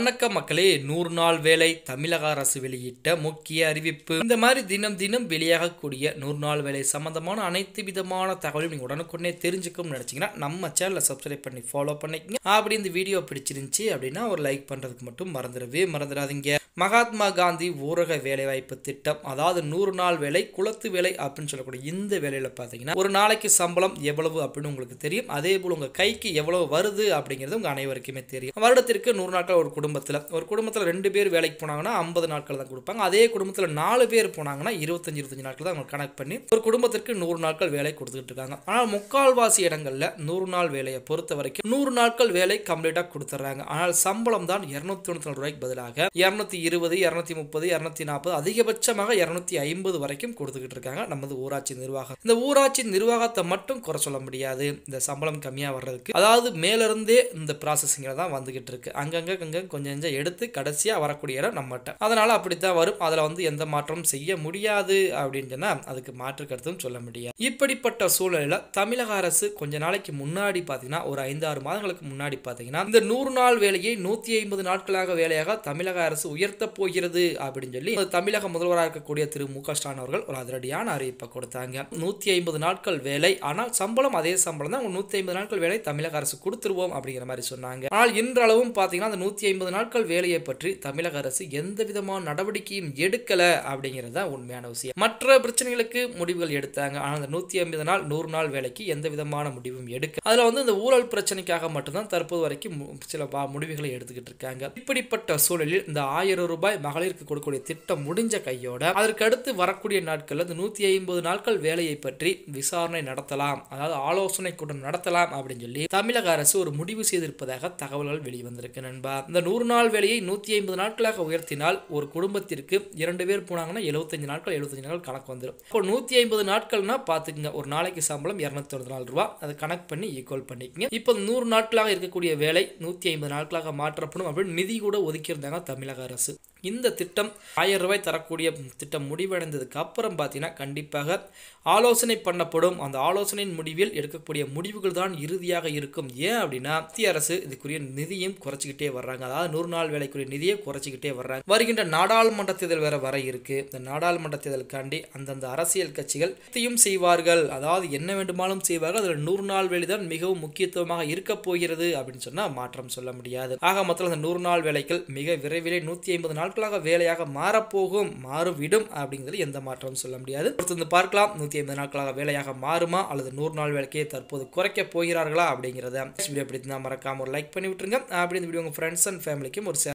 வணக்கம் மக்களே நூறு நாள் வேலை தமிழக அரசு வெளியிட்ட முக்கிய அறிவிப்பு இந்த மாதிரி தினம் தினம் வெளியாகக்கூடிய நூறு நாள் வேலை சம்பந்தமான அனைத்து விதமான தகவலும் நீங்கள் உடனுக்குடனே தெரிஞ்சுக்கணும்னு நினச்சிங்கன்னா நம்ம சேனலை சப்ஸ்கிரைப் பண்ணி ஃபாலோ பண்ணிக்கங்க அப்படி இந்த வீடியோ பிடிச்சிருந்துச்சி அப்படின்னா ஒரு லைக் பண்ணுறதுக்கு மட்டும் மறந்துடவே மறந்துடாதீங்க மகாத்மா காந்தி ஊரக வேலைவாய்ப்பு திட்டம் அதாவது நூறு நாள் வேலை குளத்து வேலை அப்படின்னு சொல்லக்கூடிய இந்த வேலையில் பார்த்தீங்கன்னா ஒரு நாளைக்கு சம்பளம் எவ்வளவு அப்படின்னு உங்களுக்கு தெரியும் அதே போல் உங்கள் கைக்கு எவ்வளவு வருது அப்படிங்கிறது உங்கள் அனைவருக்குமே தெரியும் வருடத்திற்கு நூறு நாட்கள் ஒரு குடும்பம் குடும்பத்தில் ஒரு குடும்பத்தில் ரெண்டு பேர் வேலைக்கு போனாங்கன்னா ஐம்பது நாட்கள் தான் கொடுப்பாங்க அதே குடும்பத்தில் நாலு பேர் போனாங்கன்னா இருபத்தஞ்சி இருபத்தஞ்சி நாட்கள் தான் அவங்க கணக்கு பண்ணி ஒரு குடும்பத்திற்கு நூறு நாட்கள் வேலை கொடுத்துக்கிட்டு இருக்காங்க ஆனால் முக்கால்வாசி இடங்களில் நூறு நாள் வேலையை பொறுத்த வரைக்கும் நூறு நாட்கள் வேலை கம்ப்ளீட்டாக கொடுத்துட்றாங்க ஆனால் சம்பளம் தான் இரநூத்தி தொண்ணூத்தி ரூபாய்க்கு பதிலாக இரநூத்தி இருபது இரநூத்தி முப்பது இரநூத்தி நாற்பது அதிகபட்சமாக இரநூத்தி ஐம்பது வரைக்கும் கொடுத்துக்கிட்டு இருக்காங்க நமது ஊராட்சி நிர்வாகம் இந்த ஊராட்சி நிர்வாகத்தை மட்டும் குறை சொல்ல முடியாது இந்த சம்பளம் கம்மியாக வர்றதுக்கு அதாவது மேலிருந்தே இந்த ப்ராசஸிங்கில் தான் வந்துகிட்டு இருக்கு அங்கங்கே கொஞ்சம் கொஞ்சம் கொஞ்சம் எடுத்து கடைசியாக வரக்கூடிய இடம் நம்மகிட்ட அதனால் அப்படி தான் வரும் அதில் வந்து எந்த மாற்றமும் செய்ய முடியாது அப்படின்னு அதுக்கு மாற்று கருத்தும் சொல்ல முடியாது இப்படிப்பட்ட சூழலில் தமிழக அரசு கொஞ்ச நாளைக்கு முன்னாடி பார்த்தீங்கன்னா ஒரு ஐந்து ஆறு மாதங்களுக்கு முன்னாடி பார்த்தீங்கன்னா இந்த நூறு நாள் வேலையை நூற்றி ஐம்பது நாட்களாக வேலையாக தமிழக அரசு உயர்த்தப் போகிறது அப்படின்னு சொல்லி தமிழக முதல்வராக இருக்கக்கூடிய திரு மு ஸ்டாலின் அவர்கள் ஒரு அதிரடியான அறிவிப்பை கொடுத்தாங்க நூற்றி ஐம்பது நாட்கள் வேலை ஆனால் சம்பளம் அதே சம்பளம் தான் நூற்றி ஐம்பது நாட்கள் வேலை தமிழக அரசு கொடுத்துருவோம் அப்படிங்கிற மாதிரி சொன்னாங்க ஆனால் இன்றளவும் பார்த்தீங்கன்னா அந்த நூற்றி ஐம்பது முப்பது நாட்கள் வேலையை பற்றி தமிழக அரசு எந்த விதமான நடவடிக்கையும் எடுக்கலை அப்படிங்கிறது தான் உண்மையான விஷயம் மற்ற பிரச்சனைகளுக்கு முடிவுகள் எடுத்தாங்க ஆனால் அந்த நூற்றி ஐம்பது நாள் நூறு நாள் வேலைக்கு எந்த விதமான முடிவும் எடுக்க அதில் வந்து இந்த ஊழல் பிரச்சனைக்காக மட்டும்தான் தற்போது வரைக்கும் சில முடிவுகளை எடுத்துக்கிட்டு இருக்காங்க இப்படிப்பட்ட சூழலில் இந்த ஆயிரம் ரூபாய் மகளிருக்கு கொடுக்கக்கூடிய திட்டம் முடிஞ்ச கையோட அதற்கு அடுத்து வரக்கூடிய நாட்களில் இந்த நூற்றி ஐம்பது நாட்கள் வேலையை பற்றி விசாரணை நடத்தலாம் அதாவது ஆலோசனை கூட்டம் நடத்தலாம் அப்படின்னு சொல்லி தமிழக அரசு ஒரு முடிவு செய்திருப்பதாக தகவல்கள் வெளிவந்திருக்கு நண்பா இந்த நூறு நூறு நாள் வேலையை நூற்றி ஐம்பது நாட்களாக உயர்த்தினால் ஒரு குடும்பத்திற்கு இரண்டு பேர் போனாங்கன்னா எழுபத்தஞ்சு நாட்கள் எழுபத்தஞ்சு நாள் கணக்கு வந்துடும் இப்போ நூற்றி ஐம்பது நாட்கள்னா பார்த்துக்குங்க ஒரு நாளைக்கு சம்பளம் இரநூத்தி நாலு ரூபா அதை கணக்கு பண்ணி ஈக்குவல் பண்ணிக்கங்க இப்போ நூறு நாட்களாக இருக்கக்கூடிய வேலை நூற்றி ஐம்பது நாட்களாக மாற்றப்படும் அப்படின்னு நிதி கூட ஒதுக்கியிருந்தாங்க தமிழக அரசு இந்த திட்டம் ஆயிரம் ரூபாய் தரக்கூடிய திட்டம் முடிவடைந்ததுக்கு அப்புறம் பார்த்தீங்கன்னா கண்டிப்பாக ஆலோசனை பண்ணப்படும் அந்த ஆலோசனையின் முடிவில் எடுக்கக்கூடிய முடிவுகள் தான் இறுதியாக இருக்கும் ஏன் அப்படின்னா மத்திய அரசு இதுக்குரிய நிதியும் குறைச்சிக்கிட்டே வர்றாங்க அதாவது நூறு நாள் வேலைக்குரிய நிதியை குறைச்சிக்கிட்டே வர்றாங்க வருகின்ற நாடாளுமன்ற தேர்தல் வேற வர இருக்கு இந்த நாடாளுமன்ற தேர்தலுக்காண்டி அந்தந்த அரசியல் கட்சிகள் நித்தியும் செய்வார்கள் அதாவது என்ன வேண்டுமானும் செய்வார்கள் அதில் நூறு நாள் வேலை தான் மிகவும் முக்கியத்துவமாக இருக்க போகிறது அப்படின்னு சொன்னால் மாற்றம் சொல்ல முடியாது ஆக மொத்தம் அந்த நூறு நாள் வேலைகள் மிக விரைவிலே நூற்றி ஐம்பது நாள் நாட்களாக வேலையாக மாறப்போகும் மாறிவிடும் அப்படிங்கிறது எந்த மாற்றமும் சொல்ல முடியாது தொடர்ந்து பார்க்கலாம் நூத்தி ஐம்பது நாட்களாக வேலையாக மாறுமா அல்லது நூறு நாள் வேலைக்கே தற்போது குறைக்க போகிறார்களா அப்படிங்கிறத வீடியோ பிடிச்சிருந்தா மறக்காம ஒரு லைக் பண்ணி விட்டுருங்க அப்படி இந்த வீடியோ உங்க ஃப்ரெண்ட்ஸ் அண்ட் ஃபேமிலிக்கும் ஒரு